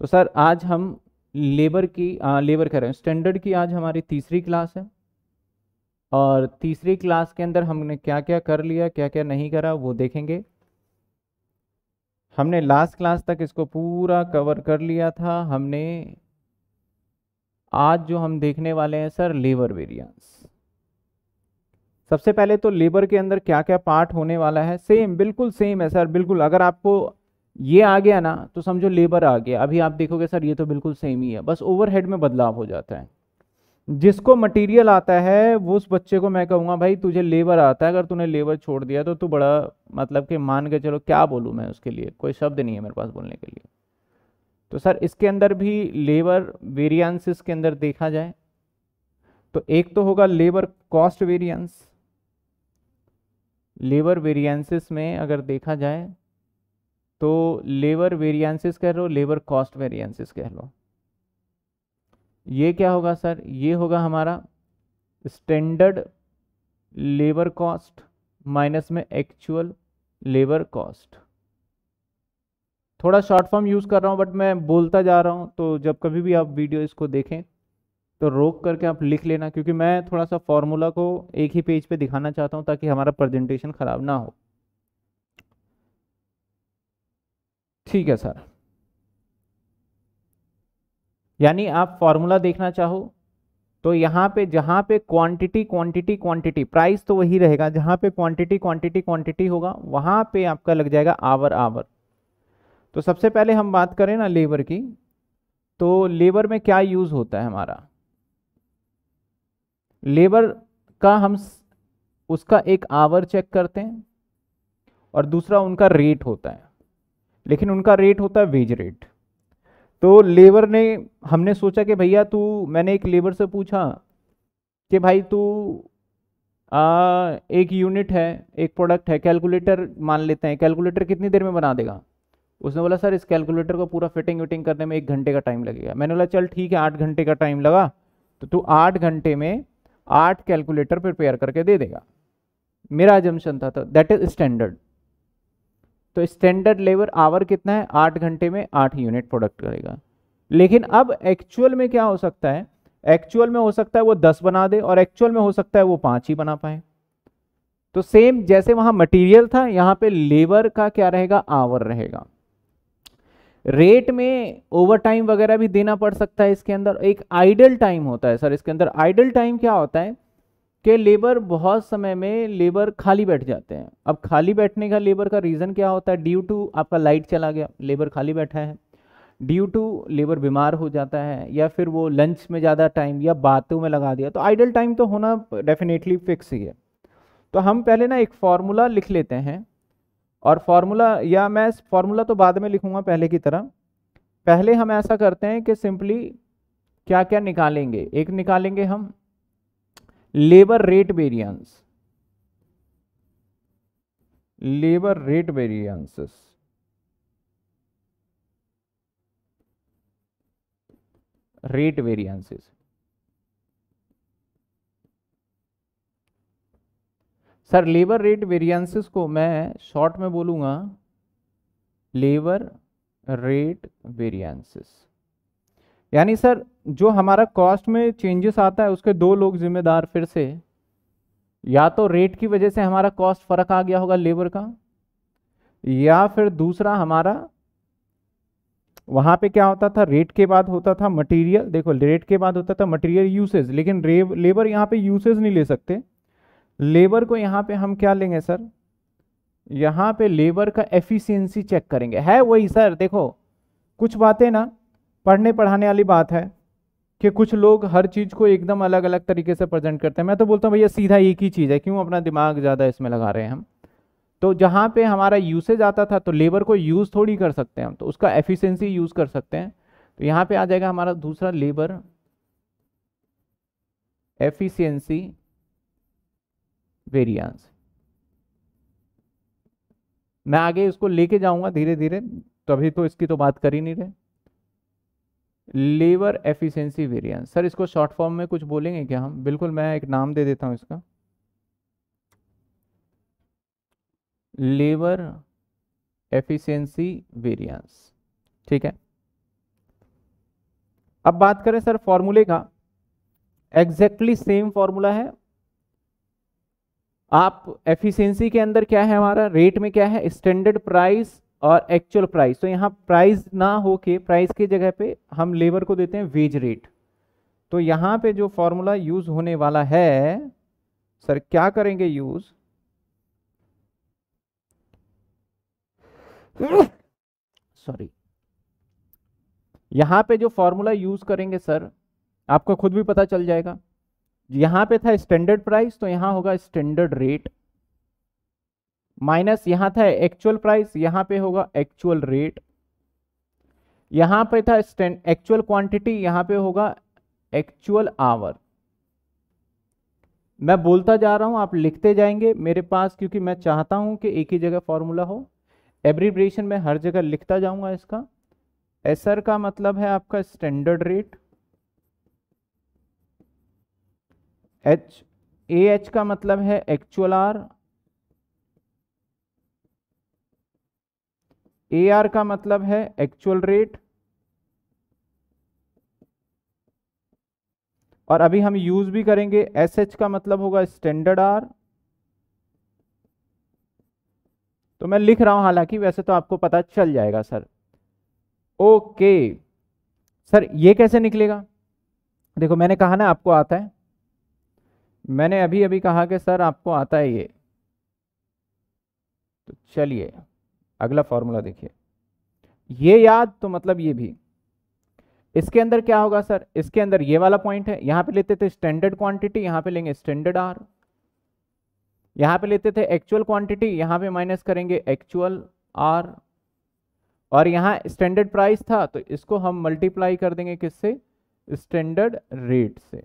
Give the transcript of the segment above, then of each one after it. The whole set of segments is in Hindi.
तो सर आज हम लेबर की आ, लेबर कर रहे हैं स्टैंडर्ड की आज हमारी तीसरी क्लास है और तीसरी क्लास के अंदर हमने क्या क्या कर लिया क्या क्या नहीं करा वो देखेंगे हमने लास्ट क्लास तक इसको पूरा कवर कर लिया था हमने आज जो हम देखने वाले हैं सर लेबर वेरियंस सबसे पहले तो लेबर के अंदर क्या क्या पार्ट होने वाला है सेम बिल्कुल सेम है सर बिल्कुल अगर आपको ये आ गया ना तो समझो लेबर आ गया अभी आप देखोगे सर ये तो बिल्कुल सेम ही है बस ओवरहेड में बदलाव हो जाता है जिसको मटेरियल आता है वो उस बच्चे को मैं कहूँगा भाई तुझे लेबर आता है अगर तूने लेबर छोड़ दिया तो तू बड़ा मतलब कि मान के चलो क्या बोलूँ मैं उसके लिए कोई शब्द नहीं है मेरे पास बोलने के लिए तो सर इसके अंदर भी लेबर वेरियंसिस के अंदर देखा जाए तो एक तो होगा labour cost variance labour variances में अगर देखा जाए तो लेबर वेरियंसिस कह लो लेबर कॉस्ट वेरियंसिस कह लो ये क्या होगा सर ये होगा हमारा स्टैंडर्ड लेबर कॉस्ट माइनस में एक्चुअल लेबर कॉस्ट थोड़ा शॉर्ट फॉर्म यूज़ कर रहा हूँ बट मैं बोलता जा रहा हूँ तो जब कभी भी आप वीडियो इसको देखें तो रोक करके आप लिख लेना क्योंकि मैं थोड़ा सा फॉर्मूला को एक ही पेज पे दिखाना चाहता हूँ ताकि हमारा प्रेजेंटेशन ख़राब ना हो ठीक है सर यानी आप फॉर्मूला देखना चाहो तो यहाँ पे जहाँ पे क्वांटिटी क्वांटिटी क्वांटिटी प्राइस तो वही रहेगा जहाँ पे क्वांटिटी क्वांटिटी क्वांटिटी होगा वहाँ पे आपका लग जाएगा आवर आवर तो सबसे पहले हम बात करें ना लेबर की तो लेबर में क्या यूज़ होता है हमारा लेबर का हम उसका एक आवर चेक करते हैं और दूसरा उनका रेट होता है लेकिन उनका रेट होता है वेज रेट तो लेबर ने हमने सोचा कि भैया तू मैंने एक लेबर से पूछा कि भाई तू आ, एक यूनिट है एक प्रोडक्ट है कैलकुलेटर मान लेते हैं कैलकुलेटर कितनी देर में बना देगा उसने बोला सर इस कैलकुलेटर को पूरा फिटिंग विटिंग करने में एक घंटे का टाइम लगेगा मैंने बोला चल ठीक है आठ घंटे का टाइम लगा तो तू आठ घंटे में आठ कैलकुलेटर प्रिपेयर करके दे देगा मेरा जमशन था दैट इज स्टैंडर्ड तो स्टैंडर्ड लेबर आवर कितना है आठ घंटे में आठ यूनिट प्रोडक्ट करेगा लेकिन अब एक्चुअल में क्या हो सकता है एक्चुअल में हो सकता है वो दस बना दे और एक्चुअल में हो सकता है वो पांच ही बना पाए तो सेम जैसे वहां मटेरियल था यहां पे लेबर का क्या रहेगा आवर रहेगा रेट में ओवर टाइम वगैरह भी देना पड़ सकता है इसके अंदर एक आइडल टाइम होता है सर इसके अंदर आइडल टाइम क्या होता है कि लेबर बहुत समय में लेबर खाली बैठ जाते हैं अब खाली बैठने का लेबर का रीज़न क्या होता है ड्यू टू आपका लाइट चला गया लेबर खाली बैठा है ड्यू टू लेबर बीमार हो जाता है या फिर वो लंच में ज़्यादा टाइम या बातों में लगा दिया तो आइडल टाइम तो होना डेफिनेटली फिक्स ही है तो हम पहले ना एक फार्मूला लिख लेते हैं और फार्मूला या मैं फार्मूला तो बाद में लिखूँगा पहले की तरह पहले हम ऐसा करते हैं कि सिंपली क्या क्या निकालेंगे एक निकालेंगे हम labour rate variance labour rate variances rate variances sir labour rate variances को मैं शॉर्ट में बोलूंगा लेबर रेट वेरियंसेस यानी सर जो हमारा कॉस्ट में चेंजेस आता है उसके दो लोग जिम्मेदार फिर से या तो रेट की वजह से हमारा कॉस्ट फर्क आ गया होगा लेबर का या फिर दूसरा हमारा वहाँ पे क्या होता था रेट के बाद होता था मटेरियल देखो रेट के बाद होता था मटेरियल यूसेज लेकिन लेबर यहाँ पे यूसेज नहीं ले सकते लेबर को यहाँ पे हम क्या लेंगे सर यहाँ पे लेबर का एफिशिएंसी चेक करेंगे है वही सर देखो कुछ बातें ना पढ़ने पढ़ाने वाली बात है कि कुछ लोग हर चीज़ को एकदम अलग अलग तरीके से प्रेजेंट करते हैं मैं तो बोलता हूँ भैया सीधा एक ही चीज़ है क्यों अपना दिमाग ज़्यादा इसमें लगा रहे हैं हम तो जहाँ पे हमारा यूसेज आता था तो लेबर को यूज़ थोड़ी कर सकते हैं हम तो उसका एफिशिएंसी यूज़ कर सकते हैं तो यहाँ पे आ जाएगा हमारा दूसरा लेबर एफिशियंसी वेरियंस मैं आगे इसको लेके जाऊंगा धीरे धीरे तो अभी तो इसकी तो बात कर ही नहीं रहे लेबर एफिशिएंसी वेरिएंस सर इसको शॉर्ट फॉर्म में कुछ बोलेंगे क्या हम बिल्कुल मैं एक नाम दे देता हूं इसका लेबर एफिशिएंसी वेरिएंस ठीक है अब बात करें सर फॉर्मूले का एग्जैक्टली सेम फॉर्मूला है आप एफिशिएंसी के अंदर क्या है हमारा रेट में क्या है स्टैंडर्ड प्राइस और एक्चुअल प्राइस तो यहाँ प्राइस ना हो के प्राइस की जगह पे हम लेबर को देते हैं वेज रेट तो यहाँ पे जो फॉर्मूला यूज़ होने वाला है सर क्या करेंगे यूज़ सॉरी यहाँ पे जो फॉर्मूला यूज़ करेंगे सर आपको खुद भी पता चल जाएगा यहाँ पे था स्टैंडर्ड प्राइस तो यहाँ होगा स्टैंडर्ड रेट माइनस यहाँ था एक्चुअल प्राइस यहाँ पे होगा एक्चुअल रेट यहां पे था एक्चुअल क्वांटिटी यहाँ पे होगा एक्चुअल आवर मैं बोलता जा रहा हूं आप लिखते जाएंगे मेरे पास क्योंकि मैं चाहता हूं कि एक ही जगह फॉर्मूला हो एब्रीब्रेशन में हर जगह लिखता जाऊंगा इसका एसर का मतलब है आपका standard rate H A H का मतलब है एक्चुअल आर ए आर का मतलब है एक्चुअल रेट और अभी हम यूज भी करेंगे एस एच का मतलब होगा स्टैंडर्ड आर तो मैं लिख रहा हूं हालांकि वैसे तो आपको पता चल जाएगा सर ओके सर ये कैसे निकलेगा देखो मैंने कहा ना आपको आता है मैंने अभी अभी कहा कि सर आपको आता है ये तो चलिए अगला फॉर्मूला देखिए ये याद तो मतलब ये भी इसके अंदर क्या होगा सर इसके अंदर ये वाला पॉइंट है यहां पे लेते थे स्टैंडर्ड क्वांटिटी यहां पे लेंगे स्टैंडर्ड आर यहाँ पे लेते थे एक्चुअल क्वांटिटी यहां पे माइनस करेंगे एक्चुअल आर और यहां स्टैंडर्ड प्राइस था तो इसको हम मल्टीप्लाई कर देंगे किससे स्टैंडर्ड रेट से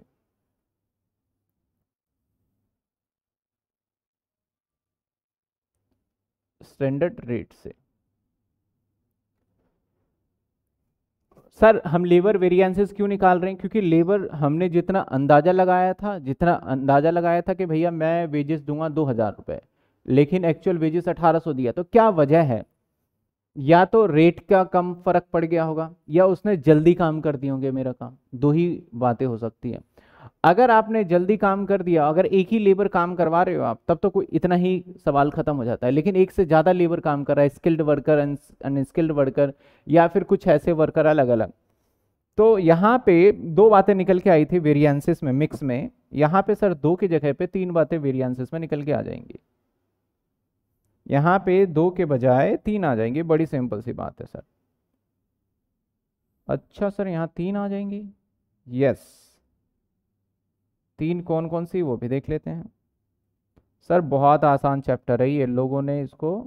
स्टैंडर्ड रेट से सर हम लेबर वेरिएंसेस क्यों निकाल रहे हैं क्योंकि लेबर हमने जितना अंदाज़ा लगाया था जितना अंदाज़ा लगाया था कि भैया मैं वेजेस दूंगा दो हज़ार रुपए लेकिन एक्चुअल वेजेस अठारह सौ दिया तो क्या वजह है या तो रेट का कम फर्क पड़ गया होगा या उसने जल्दी काम कर दिए होंगे मेरा काम दो ही बातें हो सकती हैं अगर आपने जल्दी काम कर दिया अगर एक ही लेबर काम करवा रहे हो आप तब तो कोई इतना ही सवाल खत्म हो जाता है लेकिन एक से ज़्यादा लेबर काम कर रहा है स्किल्ड वर्कर अनस्किल्ड वर्कर या फिर कुछ ऐसे वर्कर अलग अलग तो यहाँ पे दो बातें निकल के आई थी वेरियंसिस में मिक्स में यहाँ पे सर दो की जगह पे तीन बातें वेरियंसिस में निकल के आ जाएंगी यहाँ पे दो के बजाय तीन आ जाएंगे बड़ी सिंपल सी बात है सर अच्छा सर यहाँ तीन आ जाएंगी यस तीन कौन कौन सी वो भी देख लेते हैं सर बहुत आसान चैप्टर है ये लोगों ने इसको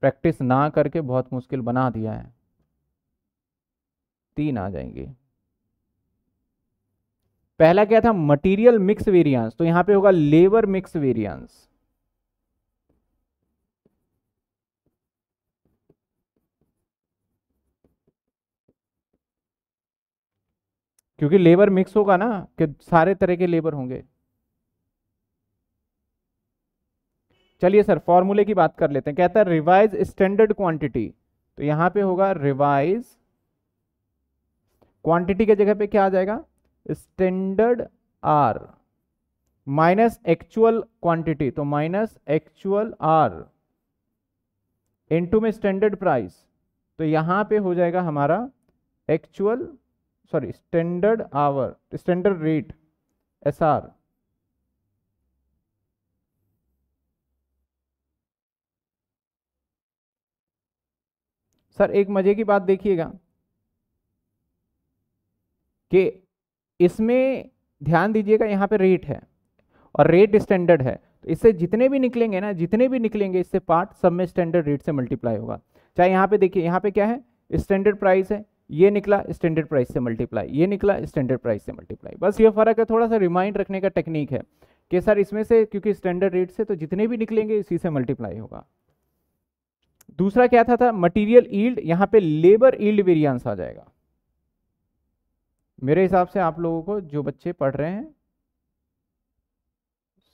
प्रैक्टिस ना करके बहुत मुश्किल बना दिया है तीन आ जाएंगे पहला क्या था मटेरियल मिक्स वेरिएंस तो यहां पे होगा लेबर मिक्स वेरिएंस क्योंकि लेबर मिक्स होगा ना कि सारे तरह के लेबर होंगे चलिए सर फॉर्मूले की बात कर लेते हैं कहता है रिवाइज स्टैंडर्ड क्वांटिटी तो यहां पे होगा रिवाइज क्वांटिटी के जगह पे क्या आ जाएगा standard hour minus actual quantity तो माइनस एक्चुअल आर इनटू में स्टैंडर्ड प्राइस तो यहां पे हो जाएगा हमारा actual standard hour standard rate S R sir एक मजे की बात देखिएगा कि इसमें ध्यान दीजिएगा यहां पे रेट है और रेट स्टैंडर्ड है तो इससे जितने भी निकलेंगे ना जितने भी निकलेंगे इससे पार्ट सब में स्टैंडर्ड रेट से मल्टीप्लाई होगा चाहे यहां पे देखिए यहां पे क्या है स्टैंडर्ड प्राइस है ये निकला स्टैंडर्ड प्राइस से मल्टीप्लाई ये निकला स्टैंडर्ड प्राइस से मल्टीप्लाई बस ये फ़र्क है थोड़ा सा रिमाइंड रखने का टेक्निक है कि सर इसमें से क्योंकि स्टैंडर्ड रेट से तो जितने भी निकलेंगे इसी से मल्टीप्लाई होगा दूसरा क्या था था मटीरियल ईल्ड यहाँ पे लेबर ईल्ड वेरियंस आ जाएगा मेरे हिसाब से आप लोगों को जो बच्चे पढ़ रहे हैं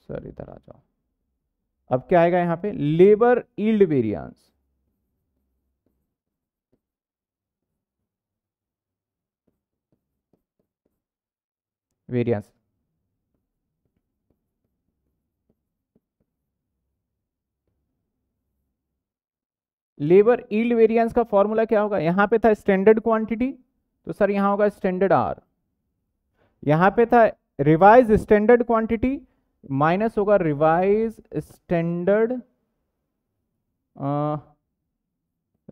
सर इधर आ जाओ अब क्या आएगा यहाँ पे labour yield variance variance labour yield variance का फॉर्मूला क्या होगा यहां पे था स्टैंडर्ड क्वांटिटी तो सर यहां होगा स्टैंडर्ड आर यहां पे था रिवाइज स्टैंडर्ड क्वांटिटी माइनस होगा revise standard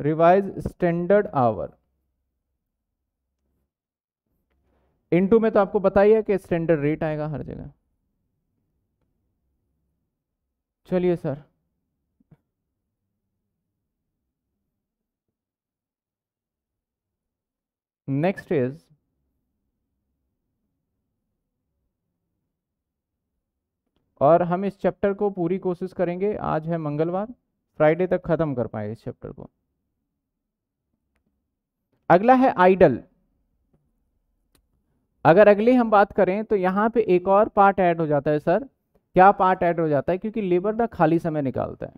revise standard hour into में तो आपको बताइए कि स्टैंडर्ड रेट आएगा हर जगह चलिए सर नेक्स्ट इज और हम इस चैप्टर को पूरी कोशिश करेंगे आज है मंगलवार फ्राइडे तक खत्म कर पाएंगे इस चैप्टर को अगला है आइडल अगर अगली हम बात करें तो यहाँ पे एक और पार्ट ऐड हो जाता है सर क्या पार्ट ऐड हो जाता है क्योंकि लेबर ना खाली समय निकालता है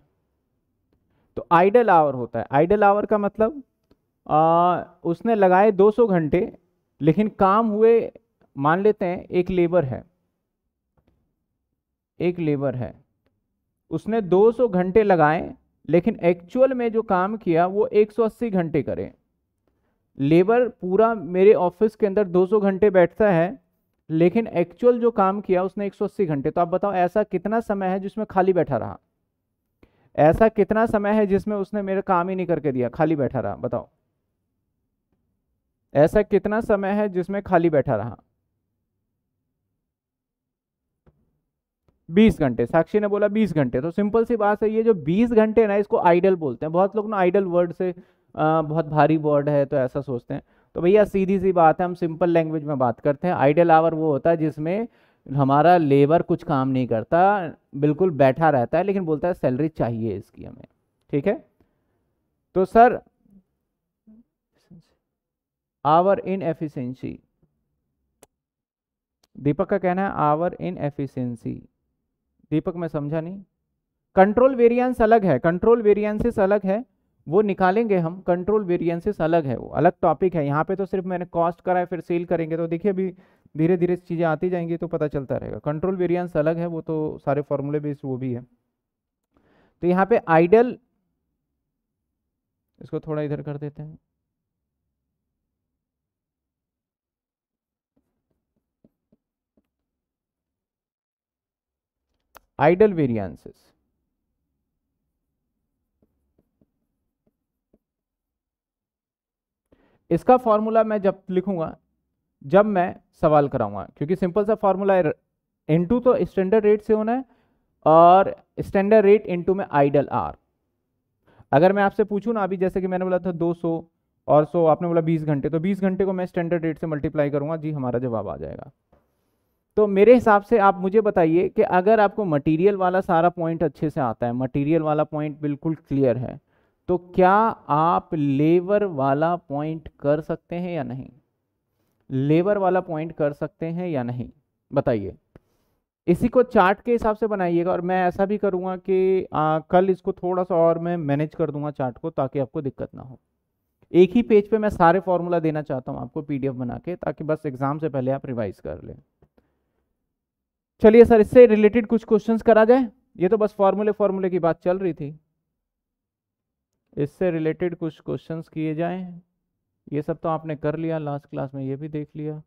तो आइडल आवर होता है आइडल आवर का मतलब आ, उसने लगाए 200 घंटे लेकिन काम हुए मान लेते हैं एक लेबर है एक लेबर है उसने 200 घंटे लगाए लेकिन एक्चुअल में जो काम किया वो 180 घंटे करें लेबर पूरा मेरे ऑफिस के अंदर 200 घंटे बैठता है लेकिन एक्चुअल जो काम किया उसने 180 घंटे तो आप बताओ ऐसा कितना समय है जिसमें खाली बैठा रहा ऐसा कितना समय है जिसमें उसने मेरा काम ही नहीं करके दिया खाली बैठा रहा बताओ ऐसा कितना समय है जिसमें खाली बैठा रहा बीस घंटे साक्षी ने बोला बीस घंटे तो सिंपल सी बात है ये जो बीस घंटे ना इसको आइडल बोलते हैं बहुत लोग ना आइडल वर्ड से बहुत भारी वर्ड है तो ऐसा सोचते हैं तो भैया सीधी सी बात है हम सिंपल लैंग्वेज में बात करते हैं आइडियल आवर वो होता है जिसमें हमारा लेबर कुछ काम नहीं करता बिल्कुल बैठा रहता है लेकिन बोलता है सैलरी चाहिए इसकी हमें ठीक है तो sir hour in efficiency Deepak का कहना है आवर इन एफिशेंसी दीपक मैं समझा नहीं कंट्रोल वेरिएंस अलग है कंट्रोल वेरिएंसेस अलग है वो निकालेंगे हम कंट्रोल वेरिएंसेस अलग है वो अलग टॉपिक है यहाँ पे तो सिर्फ मैंने कॉस्ट करा है फिर सेल करेंगे तो देखिए अभी धीरे धीरे चीज़ें आती जाएंगी तो पता चलता रहेगा कंट्रोल वेरिएंस अलग है वो तो सारे फॉर्मूले बेस वो भी है तो यहाँ पे आइडल इसको थोड़ा इधर कर देते हैं आइडल वेरियंसेस इसका फॉर्मूला मैं जब लिखूंगा जब मैं सवाल कराऊंगा क्योंकि सिंपल सा फॉर्मूला है इनटू तो स्टैंडर्ड रेट से होना है और स्टैंडर्ड रेट इनटू में आइडल आर अगर मैं आपसे पूछूँ ना अभी जैसे कि मैंने बोला था 200 और 100 आपने बोला 20 घंटे तो 20 घंटे को मैं स्टैंडर्ड रेट से मल्टीप्लाई करूँगा जी हमारा जवाब आ जाएगा तो मेरे हिसाब से आप मुझे बताइए कि अगर आपको मटेरियल वाला सारा पॉइंट अच्छे से आता है मटेरियल वाला पॉइंट बिल्कुल क्लियर है तो क्या आप लेबर वाला पॉइंट कर सकते हैं या नहीं लेबर वाला पॉइंट कर सकते हैं या नहीं बताइए इसी को चार्ट के हिसाब से बनाइएगा और मैं ऐसा भी करूंगा कि आ, कल इसको थोड़ा सा और मैं मैनेज कर दूंगा चार्ट को ताकि आपको दिक्कत ना हो एक ही पेज पे मैं सारे फॉर्मूला देना चाहता हूं आपको पीडीएफ बना के ताकि बस एग्जाम से पहले आप रिवाइज कर लें चलिए सर इससे रिलेटेड कुछ क्वेश्चंस करा जाए ये तो बस फॉर्मूले फॉर्मूले की बात चल रही थी इससे रिलेटेड कुछ क्वेश्चंस किए जाएं ये सब तो आपने कर लिया लास्ट क्लास में ये भी देख लिया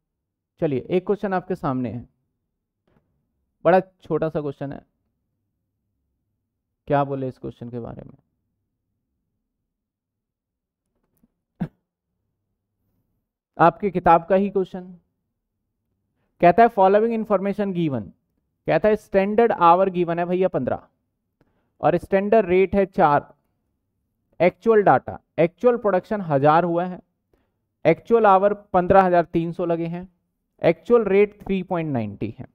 चलिए एक क्वेश्चन आपके सामने है बड़ा छोटा सा क्वेश्चन है क्या बोले इस क्वेश्चन के बारे में आपकी किताब का ही क्वेश्चन कहता है फॉलोइंग इंफॉर्मेशन गिवन कहता है स्टैंडर्ड आवर गिवन है भैया पंद्रह और स्टैंडर्ड रेट है चार एक्चुअल डाटा एक्चुअल प्रोडक्शन हजार हुआ है एक्चुअल आवर 15,300 लगे हैं एक्चुअल रेट 3.90 है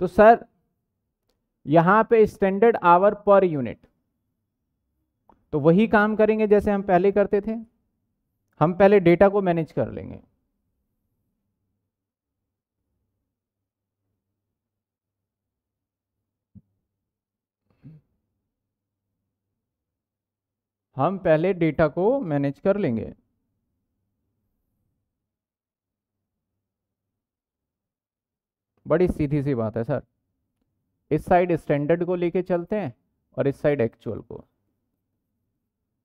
तो सर यहां पे स्टैंडर्ड आवर पर यूनिट तो वही काम करेंगे जैसे हम पहले करते थे हम पहले डेटा को मैनेज कर लेंगे हम पहले डेटा को मैनेज कर लेंगे बड़ी सीधी सी बात है सर इस साइड स्टैंडर्ड को लेके चलते हैं और इस साइड एक्चुअल को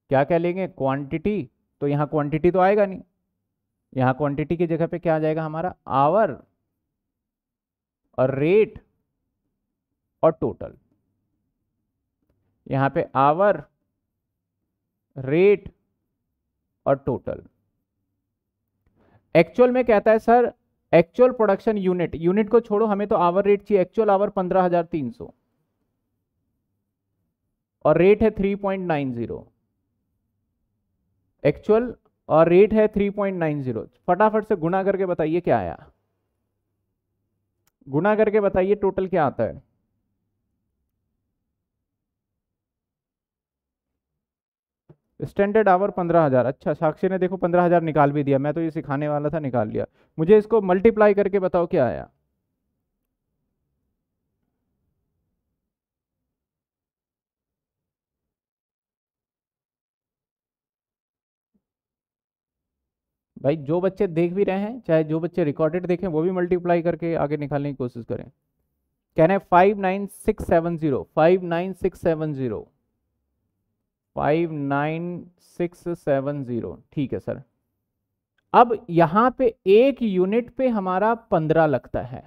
क्या कह लेंगे क्वांटिटी तो यहाँ क्वांटिटी तो आएगा नहीं यहाँ क्वांटिटी की जगह पे क्या आ जाएगा हमारा आवर और रेट और टोटल यहाँ पे आवर रेट और टोटल एक्चुअल में कहता है sir actual production unit unit को छोड़ो हमें तो आवर रेट चाहिए एक्चुअल आवर पंद्रह हजार तीन सौ और रेट है three point nine zero actual और रेट है थ्री पॉइंट नाइन जीरो फटाफट से गुना करके बताइए क्या आया गुना करके बताइए टोटल क्या आता है स्टैंडर्ड आवर पंद्रह हज़ार अच्छा साक्षी ने देखो पंद्रह हज़ार निकाल भी दिया मैं तो ये सिखाने वाला था निकाल लिया मुझे इसको मल्टीप्लाई करके बताओ क्या आया भाई जो बच्चे देख भी रहे हैं चाहे जो बच्चे रिकॉर्डेड देखें वो भी मल्टीप्लाई करके आगे निकालने की कोशिश करें कहना है five nine six seven zero five nine six seven zero five nine six seven zero ठीक है सर अब यहाँ पे एक यूनिट पे हमारा पंद्रह लगता है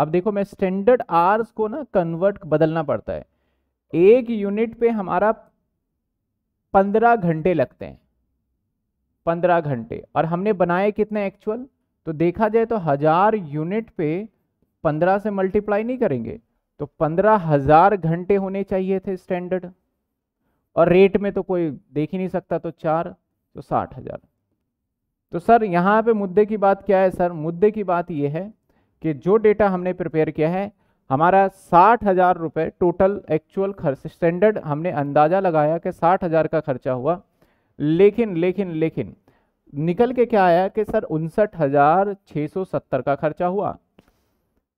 अब देखो मैं स्टैंडर्ड आर्स को ना कन्वर्ट बदलना पड़ता है एक यूनिट पे हमारा पंद्रह घंटे लगते हैं पंद्रह घंटे और हमने बनाए कितने एक्चुअल तो देखा जाए तो हजार यूनिट पे पंद्रह से मल्टीप्लाई नहीं करेंगे तो पंद्रह हजार घंटे होने चाहिए थे स्टैंडर्ड और रेट में तो कोई देख ही नहीं सकता तो चार तो साठ हज़ार तो सर यहाँ पे मुद्दे की बात क्या है सर मुद्दे की बात यह है कि जो डेटा हमने प्रिपेयर किया है हमारा साठ हज़ार रुपये टोटल एक्चुअल खर्च स्टैंडर्ड हमने अंदाज़ा लगाया कि साठ हज़ार का खर्चा हुआ लेकिन लेकिन लेकिन निकल के क्या आया कि सर उनसठ हज़ार छः सौ सत्तर का खर्चा हुआ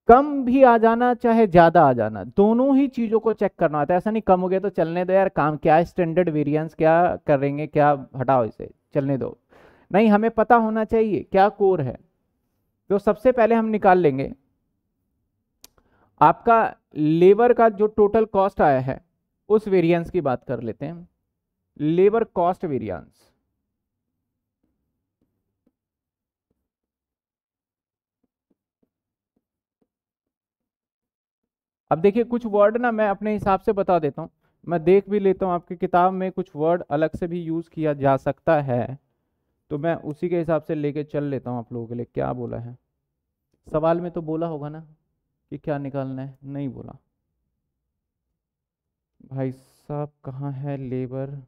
कम भी आ जाना चाहे ज्यादा आ जाना दोनों ही चीजों को चेक करना होता है ऐसा नहीं कम हो गया तो चलने दो यार काम क्या है स्टैंडर्ड वेरिएंस क्या करेंगे क्या हटाओ इसे चलने दो नहीं हमें पता होना चाहिए क्या कोर है तो सबसे पहले हम निकाल लेंगे आपका लेबर का जो टोटल कॉस्ट आया है उस वेरियंस की बात कर लेते हैं लेबर कॉस्ट वेरियंस अब देखिए कुछ वर्ड ना मैं अपने हिसाब से बता देता हूँ मैं देख भी लेता हूँ आपकी किताब में कुछ वर्ड अलग से भी यूज़ किया जा सकता है तो मैं उसी के हिसाब से लेके चल लेता हूँ आप लोगों के लिए क्या बोला है सवाल में तो बोला होगा ना कि क्या निकालना है नहीं बोला भाई साहब कहाँ है labour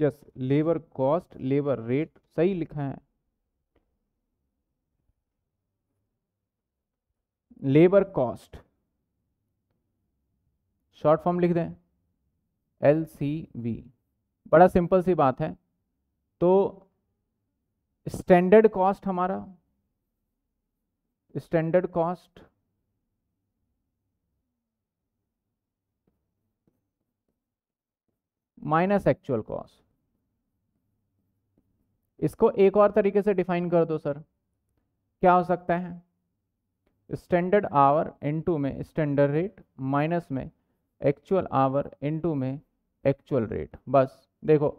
yes labour cost labour rate सही लिखा है लेबर कॉस्ट शॉर्ट फॉर्म लिख दें एल सी वी बड़ा सिंपल सी बात है तो स्टैंडर्ड कॉस्ट हमारा standard cost minus actual cost इसको एक और तरीके से डिफाइन कर दो सर क्या हो सकता है स्टैंडर्ड आवर इन टू में स्टैंडर्ड रेट माइनस में एक्चुअल आवर इन टू में एक्चुअल रेट बस देखो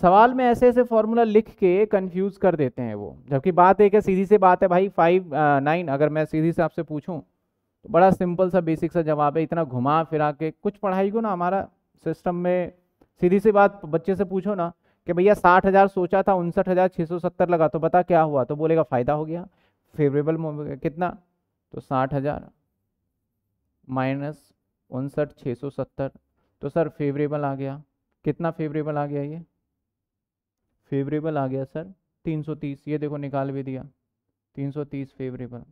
सवाल में ऐसे ऐसे फॉर्मूला लिख के कंफ्यूज कर देते हैं वो जबकि बात एक है सीधी सी बात है भाई फाइव नाइन uh, अगर मैं सीधी से आपसे पूछूं तो बड़ा सिंपल सा बेसिक सा जवाब है इतना घुमा फिरा के कुछ पढ़ाई को ना हमारा सिस्टम में सीधी सी बात बच्चे से पूछो ना कि भैया साठ हज़ार सोचा था उनसठ हज़ार छः सौ सत्तर लगा तो बता क्या हुआ तो बोलेगा फ़ायदा हो गया फेवरेबल कितना तो साठ हज़ार माइनस उनसठ छः सौ सत्तर तो सर फेवरेबल आ गया कितना फेवरेबल आ गया ये फेवरेबल आ गया सर तीन सौ तीस ये देखो निकाल भी दिया तीन सौ तीस फेवरेबल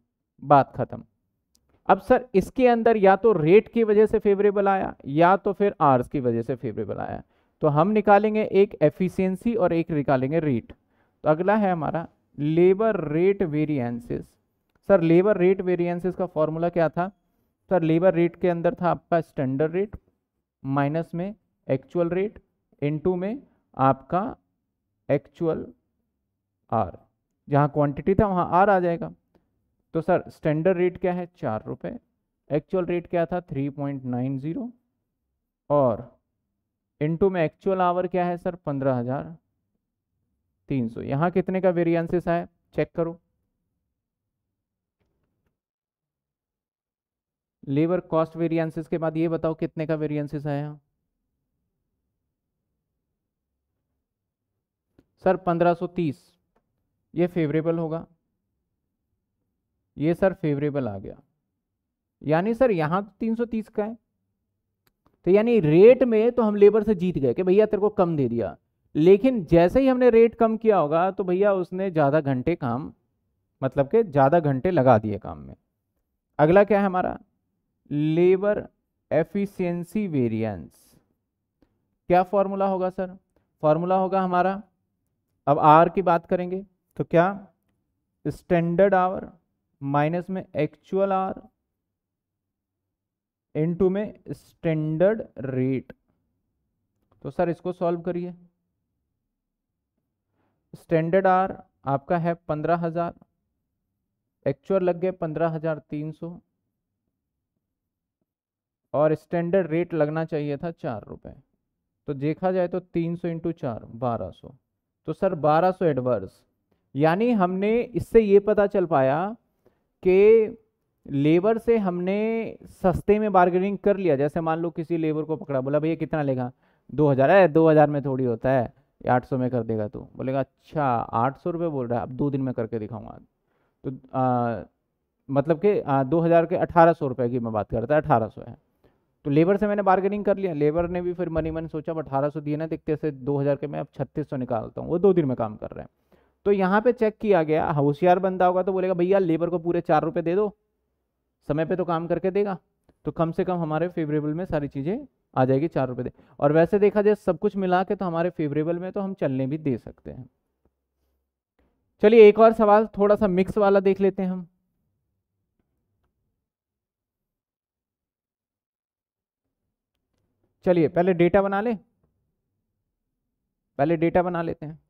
बात ख़त्म अब सर इसके अंदर या तो रेट की वजह से फेवरेबल आया या तो फिर आर्स की वजह से फेवरेबल आया तो हम निकालेंगे एक एफिशिएंसी और एक निकालेंगे रेट तो अगला है हमारा labour rate variances sir labour rate variances का फॉर्मूला क्या था सर लेबर रेट के अंदर था आपका स्टैंडर्ड रेट माइनस में एक्चुअल रेट इनटू में आपका एक्चुअल आर जहाँ क्वांटिटी था वहाँ आर आ जाएगा तो सर स्टैंडर्ड रेट क्या है चार रुपये एक्चुअल रेट क्या था थ्री पॉइंट नाइन ज़ीरो और इनटू में एक्चुअल आवर क्या है सर पंद्रह हजार तीन सौ यहाँ कितने का वेरियंसिस है चेक करो लेबर कॉस्ट वेरियंसिस के बाद ये बताओ कितने का वेरियंसिस है यहाँ सर तीस ये फेवरेबल होगा ये सर फेवरेबल आ गया यानी सर यहाँ तो तीस का है तो यानी रेट में तो हम लेबर से जीत गए कि भैया तेरे को कम दे दिया लेकिन जैसे ही हमने रेट कम किया होगा तो भैया उसने ज़्यादा घंटे काम मतलब के ज़्यादा घंटे लगा दिए काम में अगला क्या है हमारा लेबर एफिशिएंसी वेरिएंस क्या फॉर्मूला होगा सर फॉर्मूला होगा हमारा अब आर की बात करेंगे तो क्या स्टैंडर्ड आवर माइनस में एक्चुअल आर इनटू में स्टैंडर्ड रेट तो सर इसको सॉल्व करिए स्टैंडर्ड आर आपका है पंद्रह हजार एक्चुअल लग गए पंद्रह हजार तीन सौ और स्टैंडर्ड रेट लगना चाहिए था चार रुपए तो देखा जाए तो तीन सौ इंटू चार बारह सौ तो सर बारह सौ एडवर्स यानी हमने इससे ये पता चल पाया कि लेबर से हमने सस्ते में बार्गेनिंग कर लिया जैसे मान लो किसी लेबर को पकड़ा बोला भैया कितना लेगा दो हज़ार है दो हज़ार में थोड़ी होता है आठ सौ में कर देगा तो बोलेगा अच्छा आठ सौ रुपये बोल रहा है अब दो दिन में करके दिखाऊंगा तो आ, मतलब कि दो हज़ार के अठारह सौ रुपये की मैं बात करता है अठारह सौ है तो लेबर से मैंने बार्गेनिंग कर लिया लेबर ने भी फिर मनी मन सोचा अब अठारह सौ दिए ना देखते से दो हज़ार के मैं अब छत्तीस सौ निकालता हूँ वो दो दिन में काम कर रहे हैं तो यहाँ पर चेक किया गया होशियार बंदा होगा तो बोलेगा भैया लेबर को पूरे चार रुपये दे दो समय पे तो काम करके देगा तो कम से कम हमारे फेवरेबल में सारी चीज़ें आ जाएगी चार रुपये और वैसे देखा जाए सब कुछ मिला के तो हमारे फेवरेबल में तो हम चलने भी दे सकते हैं चलिए एक और सवाल थोड़ा सा मिक्स वाला देख लेते हैं हम चलिए पहले डेटा बना ले पहले डेटा बना लेते हैं